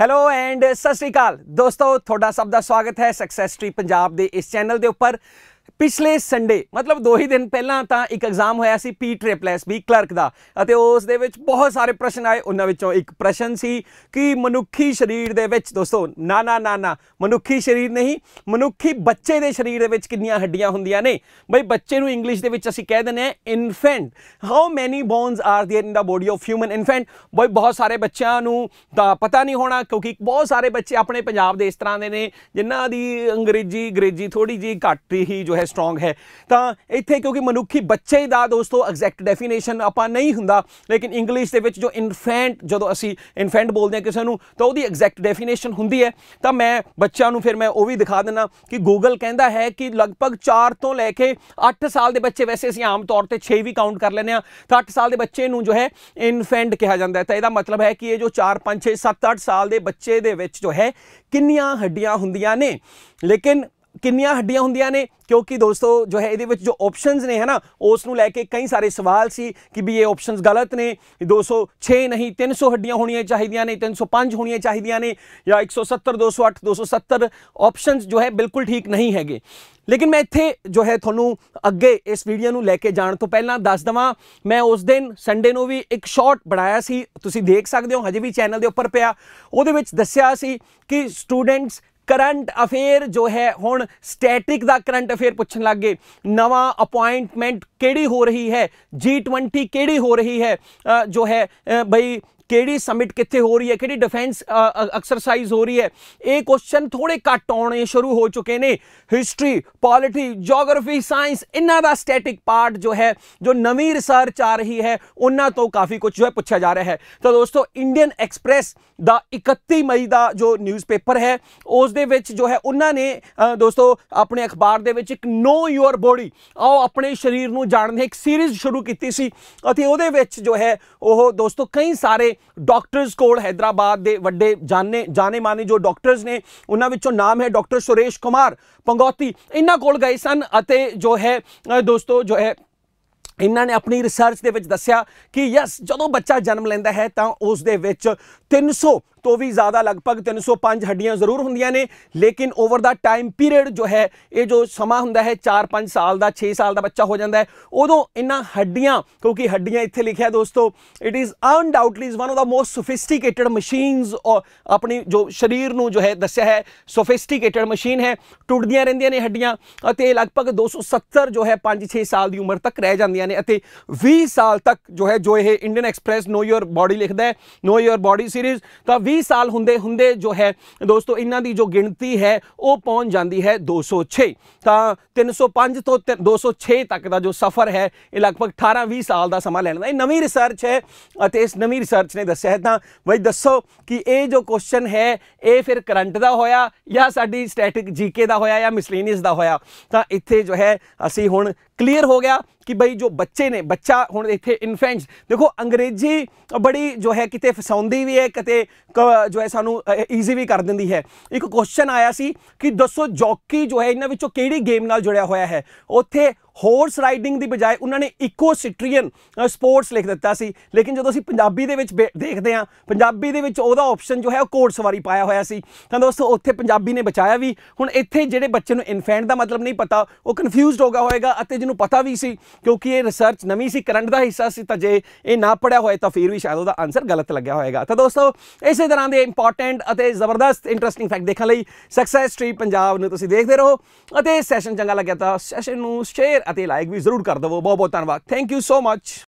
hello and ਸਤਿ ਸ੍ਰੀ ਅਕਾਲ ਦੋਸਤੋ ਤੁਹਾਡਾ ਸਭ ਦਾ ਸਵਾਗਤ ਹੈ ਸਕਸੈਸ ਟ੍ਰੀ ਪੰਜਾਬ ਦੇ ਇਸ ਚੈਨਲ ਦੇ ਉੱਪਰ ਪਿਛਲੇ ਸੰਡੇ ਮਤਲਬ ਦੋ ਹੀ ਦਿਨ ਪਹਿਲਾਂ ਤਾਂ ਇੱਕ ਐਗਜ਼ਾਮ ਹੋਇਆ ਸੀ ਪੀ ਟ੍ਰਿਪਲਸ ਬੀ ਕਲਰਕ ਦਾ ਅਤੇ ਉਸ ਦੇ ਵਿੱਚ ਬਹੁਤ ਸਾਰੇ ਪ੍ਰਸ਼ਨ ਆਏ ਉਹਨਾਂ ਵਿੱਚੋਂ ਇੱਕ ਪ੍ਰਸ਼ਨ ਸੀ ਕਿ ਮਨੁੱਖੀ ਸਰੀਰ ਦੇ ਵਿੱਚ ਦੋਸਤੋ ਨਾ ਨਾ ਨਾ ਨਾ ਮਨੁੱਖੀ ਸਰੀਰ ਨਹੀਂ ਮਨੁੱਖੀ ਬੱਚੇ ਦੇ ਸਰੀਰ ਦੇ ਵਿੱਚ ਕਿੰਨੀਆਂ ਹੱਡੀਆਂ ਹੁੰਦੀਆਂ ਨੇ ਬਈ ਬੱਚੇ ਨੂੰ ਇੰਗਲਿਸ਼ ਦੇ ਵਿੱਚ ਅਸੀਂ ਕਹਿ ਦਿੰਦੇ ਆ infant how many bones are there in the body of human infant ਬਈ ਬਹੁਤ ਸਾਰੇ ਬੱਚਿਆਂ ਨੂੰ ਤਾਂ ਪਤਾ ਨਹੀਂ ਹੋਣਾ ਕਿਉਂਕਿ ਬਹੁਤ ਸਾਰੇ ਬੱਚੇ ਆਪਣੇ ਪੰਜਾਬ ਦੇ ਇਸ ਤਰ੍ਹਾਂ ਦੇ ਨੇ ਜਿਨ੍ਹਾਂ ਦੀ ਅੰਗਰੇਜ਼ੀ ਅੰਗਰੇਜ਼ੀ ਥੋੜੀ ਜੀ ਘੱਟ ਹੀ ਜੋ ਹੈ ਸਟਰੋਂਗ ਹੈ ਤਾਂ ਇੱਥੇ ਕਿਉਂਕਿ ਮਨੁੱਖੀ ਬੱਚੇ ਦਾ ਦੋਸਤੋ ਐਗਜ਼ੈਕਟ ਡੈਫੀਨੇਸ਼ਨ ਆਪਾਂ ਨਹੀਂ ਹੁੰਦਾ ਲੇਕਿਨ ਇੰਗਲਿਸ਼ ਦੇ ਵਿੱਚ ਜੋ ਇਨਫੈਂਟ ਜਦੋਂ ਅਸੀਂ ਇਨਫੈਂਟ ਬੋਲਦੇ ਹਾਂ ਕਿਸੇ ਨੂੰ ਤਾਂ ਉਹਦੀ ਐਗਜ਼ੈਕਟ ਡੈਫੀਨੇਸ਼ਨ ਹੁੰਦੀ ਹੈ ਤਾਂ ਮੈਂ ਬੱਚਿਆਂ ਨੂੰ ਫਿਰ ਮੈਂ ਉਹ ਵੀ ਦਿਖਾ ਦਿੰਦਾ ਕਿ ਗੂਗਲ ਕਹਿੰਦਾ ਹੈ ਕਿ ਲਗਭਗ 4 ਤੋਂ ਲੈ ਕੇ 8 ਸਾਲ ਦੇ ਬੱਚੇ ਵੈਸੇ ਅਸੀਂ ਆਮ ਤੌਰ ਤੇ 6 ਵੀ ਕਾਊਂਟ ਕਰ ਲੈਂਦੇ ਆ ਤਾਂ 8 ਸਾਲ ਦੇ ਬੱਚੇ ਨੂੰ ਜੋ ਹੈ ਇਨਫੈਂਟ ਕਿਹਾ ਜਾਂਦਾ ਹੈ ਤਾਂ ਇਹਦਾ ਮਤਲਬ ਹੈ ਕਿ ਇਹ ਜੋ 4 5 6 7 8 ਸਾਲ ਦੇ ਬੱਚੇ ਦੇ ਵਿੱਚ ਜੋ ਹੈ ਕਿੰਨੀਆਂ ਹੱਡੀਆਂ ਹੁੰਦੀਆਂ ਨੇ ਲੇਕਿਨ ਕਿੰਨੀਆਂ ਹੱਡੀਆਂ ਹੁੰਦੀਆਂ ਨੇ ਕਿਉਂਕਿ ਦੋਸਤੋ ਜੋ ਹੈ ਇਹਦੇ ਵਿੱਚ ਜੋ ਆਪਸ਼ਨਸ ਨੇ ਹੈ ਨਾ ਉਸ ਨੂੰ ਲੈ ਕੇ ਕਈ ਸਾਰੇ ਸਵਾਲ ਸੀ ਕਿ ਵੀ ਇਹ ਆਪਸ਼ਨਸ ਗਲਤ ਨੇ 206 ਨਹੀਂ 300 ਹੱਡੀਆਂ ਹੋਣੀਆਂ ਚਾਹੀਦੀਆਂ ਨੇ 305 ਹੋਣੀਆਂ ਚਾਹੀਦੀਆਂ ਨੇ ਜਾਂ 170 208 270 ਆਪਸ਼ਨਸ ਜੋ ਹੈ ਬਿਲਕੁਲ ਠੀਕ ਨਹੀਂ ਹੈਗੇ ਲੇਕਿਨ ਮੈਂ ਇੱਥੇ ਜੋ ਹੈ ਤੁਹਾਨੂੰ ਅੱਗੇ ਇਸ ਵੀਡੀਓ ਨੂੰ ਲੈ ਕੇ ਜਾਣ ਤੋਂ ਪਹਿਲਾਂ ਦੱਸ ਦਵਾਂ ਮੈਂ ਉਸ ਦਿਨ ਸੰਡੇ ਨੂੰ ਵੀ ਇੱਕ ਸ਼ਾਰਟ ਬਣਾਇਆ ਸੀ ਤੁਸੀਂ ਦੇਖ ਸਕਦੇ ਹੋ ਹਜੇ ਵੀ ਚੈਨਲ ਦੇ ਉੱਪਰ ਪਿਆ ਉਹਦੇ ਵਿੱਚ ਦੱਸਿਆ ਸੀ ਕਿ ਸਟੂਡੈਂਟਸ करंट अफेयर जो है हूँ स्टैटिक का करंट अफेयर पूछ लग गए नवा अपॉइंटमेंट कि हो रही है जी ट्वेंटी कि हो रही है जो है बई ਕਿਹੜੀ ਸਬਮਿਟ ਕਿੱਥੇ ਹੋ ਰਹੀ ਹੈ ਕਿਹੜੀ ਡਿਫੈਂਸ ਐਕਸਰਸਾਈਜ਼ ਹੋ ਰਹੀ ਹੈ ਇਹ ਕੁਐਸਚਨ ਥੋੜੇ ਘੱਟ ਆਉਣੇ ਸ਼ੁਰੂ ਹੋ ਚੁੱਕੇ ਨੇ ਹਿਸਟਰੀ ਪੋਲਿਟੀ ਜੀਓਗ੍ਰਾਫੀ ਸਾਇੰਸ ਇਹਨਾਂ ਦਾ ਸਟੈਟਿਕ ਪਾਰਟ ਜੋ ਹੈ ਜੋ ਨਵੀਂ ਰਿਸਰਚ ਆ ਰਹੀ ਹੈ ਉਹਨਾਂ ਤੋਂ ਕਾਫੀ ਕੁਝ ਜੋ ਹੈ ਪੁੱਛਿਆ ਜਾ ਰਿਹਾ ਹੈ ਤਾਂ ਦੋਸਤੋ ਇੰਡੀਅਨ ਐਕਸਪ੍ਰੈਸ ਦਾ 31 ਮਈ ਦਾ ਜੋ ਨਿਊਜ਼ਪੇਪਰ ਹੈ ਉਸ ਦੇ ਵਿੱਚ ਜੋ ਹੈ ਉਹਨਾਂ ਨੇ ਦੋਸਤੋ ਆਪਣੇ ਅਖਬਾਰ ਦੇ ਵਿੱਚ ਇੱਕ ਨੋ ਯੂਅਰ ਬੋਡੀ ਆਓ ਆਪਣੇ ਸਰੀਰ ਨੂੰ ਜਾਣਦੇ ਇੱਕ ਸੀਰੀਜ਼ ਸ਼ੁਰੂ ਕੀਤੀ ਸੀ ਅਤੇ ਉਹਦੇ ਵਿੱਚ ਜੋ ਹੈ ਉਹ ਦੋਸਤੋ ਕਈ ਸਾਰੇ ਡਾਕਟਰਸ ਕੋਲ ਹైదరాబాద్ ਦੇ ਵੱਡੇ ਜਾਣੇ ਜਾਣੇ ਮਾਨੇ ਜੋ ਡਾਕਟਰਸ ਨੇ ਉਹਨਾਂ ਵਿੱਚੋਂ ਨਾਮ ਹੈ ਡਾਕਟਰ ਸੁਰੇਸ਼ ਕੁਮਾਰ ਪੰਗੋਤੀ ਇਹਨਾਂ ਕੋਲ ਗਏ ਸਨ ਅਤੇ ਜੋ ਹੈ ਦੋਸਤੋ ਜੋ ਹੈ ਇਹਨਾਂ ਨੇ ਆਪਣੀ ਰਿਸਰਚ ਦੇ ਵਿੱਚ ਦੱਸਿਆ ਕਿ ਯਸ ਜਦੋਂ ਬੱਚਾ ਜਨਮ ਲੈਂਦਾ ਹੈ ਤਾਂ ਉਸ ਦੇ ਵਿੱਚ 300 ਤੋਂ ਵੀ ਜ਼ਿਆਦਾ ਲਗਭਗ 305 ਹੱਡੀਆਂ ਜ਼ਰੂਰ ਹੁੰਦੀਆਂ ਨੇ ਲੇਕਿਨ ਓਵਰ ਦਾ ਟਾਈਮ ਪੀਰੀਅਡ ਜੋ ਹੈ ਇਹ ਜੋ ਸਮਾਂ ਹੁੰਦਾ ਹੈ 4-5 ਸਾਲ ਦਾ 6 ਸਾਲ ਦਾ ਬੱਚਾ ਹੋ ਜਾਂਦਾ ਹੈ ਉਦੋਂ ਇਹਨਾਂ ਹੱਡੀਆਂ ਕਿਉਂਕਿ ਹੱਡੀਆਂ ਇੱਥੇ ਲਿਖਿਆ ਦੋਸਤੋ it is undoubtedly is one of the most sophisticated machines ਔਰ ਆਪਣੀ ਜੋ ਸਰੀਰ ਨੂੰ ਜੋ ਹੈ ਦੱਸਿਆ ਹੈ ਸੋਫਿਸਟੀਕੇਟਿਡ ਮਸ਼ੀਨ ਹੈ ਟੁੱਟਦੀਆਂ ਰਹਿੰਦੀਆਂ ਨੇ ਹੱਡੀਆਂ ਅਤੇ ਲਗਭਗ 270 ਜੋ ਹੈ 5-6 ਸਾਲ ਦੀ ਉਮਰ ਤੱਕ ਰਹਿ ਜਾਂਦੀਆਂ ਨੇ ਅਤੇ 20 ਸਾਲ ਤੱਕ ਜੋ ਹੈ ਜੋ ਇਹ Indian Express know your body ਲਿਖਦਾ ਹੈ ਨੋ ਯੋਰ ਬਾਡੀ ਸੀਰੀਜ਼ ਤਾਂ 20 ਸਾਲ ਹੁੰਦੇ ਹੁੰਦੇ ਜੋ ਹੈ ਦੋਸਤੋ ਇਹਨਾਂ ਦੀ ਜੋ ਗਿਣਤੀ ਹੈ ਉਹ ਪਹੁੰਚ ਜਾਂਦੀ ਹੈ 206 ਤਾਂ 305 ਤੋਂ 206 ਤੱਕ ਦਾ ਜੋ ਸਫ਼ਰ ਹੈ ਇਹ ਲਗਭਗ 18-20 ਸਾਲ ਦਾ ਸਮਾਂ ਲੈਣਾ ਇਹ ਨਵੀਂ ਰਿਸਰਚ ਹੈ ਅਤੇ ਇਸ ਨਵੀਂ ਰਿਸਰਚ ਨੇ ਦੱਸਿਆ ਹੈ ਤਾਂ ਬਈ ਦੱਸੋ ਕਿ ਇਹ ਜੋ ਕੁਐਸਚਨ ਹੈ ਇਹ ਫਿਰ ਕਰੰਟ ਦਾ ਹੋਇਆ ਜਾਂ ਸਾਡੀ ਸਟੈਟਿਕ ਜੀਕੇ ਦਾ ਹੋਇਆ ਜਾਂ ਮਿਸਲੇਨੀਅਸ ਦਾ ਹੋਇਆ ਤਾਂ ਇੱਥੇ ਜੋ ਹੈ ਅਸੀਂ ਹੁਣ ਕਲੀਅਰ ਹੋ ਗਿਆ ਕਿ भाई ਜੋ ਬੱਚੇ ਨੇ ਬੱਚਾ ਹੁਣ ਇੱਥੇ ਇਨਫੈਂਟਸ ਦੇਖੋ ਅੰਗਰੇਜ਼ੀ ਬੜੀ ਜੋ ਹੈ ਕਿਤੇ ਫਸਾਉਂਦੀ ਵੀ ਹੈ ਕਿਤੇ ਜੋ ਹੈ ਸਾਨੂੰ ਈਜ਼ੀ ਵੀ ਕਰ ਦਿੰਦੀ ਹੈ ਇੱਕ ਕੁਐਸਚਨ ਆਇਆ ਸੀ ਕਿ ਦੱਸੋ ਜੌਕੀ ਜੋ ਹੈ ਇਹਨਾਂ ਵਿੱਚੋਂ ਕਿਹੜੀ ਗੇਮ ਨਾਲ ਜੁੜਿਆ ਹੋਇਆ ਹੈ ਉੱਥੇ ਹਾਰਸ ਰਾਈਡਿੰਗ ਦੀ ਬਜਾਏ ਉਹਨਾਂ ਨੇ ਇਕੋ ਸਿਟਰੀਅਨ ਸਪੋਰਟਸ ਲਿਖ ਦਿੱਤਾ ਸੀ ਲੇਕਿਨ ਜਦੋਂ ਅਸੀਂ ਪੰਜਾਬੀ ਦੇ ਵਿੱਚ ਦੇਖਦੇ ਹਾਂ ਪੰਜਾਬੀ ਦੇ ਵਿੱਚ ਉਹਦਾ ਆਪਸ਼ਨ ਜੋ ਹੈ ਉਹ ਘੋੜ ਸਵਾਰੀ ਪਾਇਆ ਹੋਇਆ ਸੀ ਤਾਂ ਦੋਸਤੋ ਉੱਥੇ ਪੰਜਾਬੀ ਨੇ ਬਚਾਇਆ ਵੀ ਹੁਣ ਇੱਥੇ ਜਿਹੜੇ ਬੱਚੇ ਨੂੰ ਇਨਫੈਂਟ ਦਾ ਮਤਲਬ ਨਹੀਂ ਪਤਾ ਉਹ ਕਨਫਿਊਜ਼ਡ ਹੋਗਾ ਹੋਏਗਾ ਅਤੇ ਜਿਹਨੂੰ ਪਤਾ ਵੀ ਸੀ ਕਿਉਂਕਿ ਇਹ ਰਿਸਰਚ ਨਵੀਂ ਸੀ ਕਰੰਟ ਦਾ ਹਿੱਸਾ ਸੀ ਤਾਂ ਜੇ ਇਹ ਨਾ ਪੜਿਆ ਹੋਏ ਤਾਂ ਫਿਰ ਵੀ ਸ਼ਾਇਦ ਉਹਦਾ ਆਨਸਰ ਗਲਤ ਲੱਗਿਆ ਹੋਏਗਾ ਤਾਂ ਦੋਸਤੋ ਇਸੇ ਤਰ੍ਹਾਂ ਦੇ ਇੰਪੋਰਟੈਂਟ ਅਤੇ ਜ਼ਬਰਦਸਤ ਇੰਟਰਸਟਿੰਗ ਫੈਕਟ ਦੇਖਣ ਲਈ ਸਕਸੈਸ ਸਟਰੀ ਪੰਜਾਬ ਨੂੰ ਤੁਸੀਂ ਦੇਖਦੇ ਰਹੋ ਅਤੇ ਸੈਸ਼ਨ ਚੰਗਾ ਲੱਗਿਆ ਤਾਂ ਸੈਸ਼ਨ ਨੂੰ ਸ਼ੇਅਰ ਸ਼ੇਅਰ ਅਤੇ ਲਾਈਕ ਵੀ ਜ਼ਰੂਰ ਕਰ ਦਿਵੋ ਬਹੁਤ ਬਹੁਤ ਧੰਨਵਾਦ ਥੈਂਕ ਯੂ ਸੋ ਮੱਚ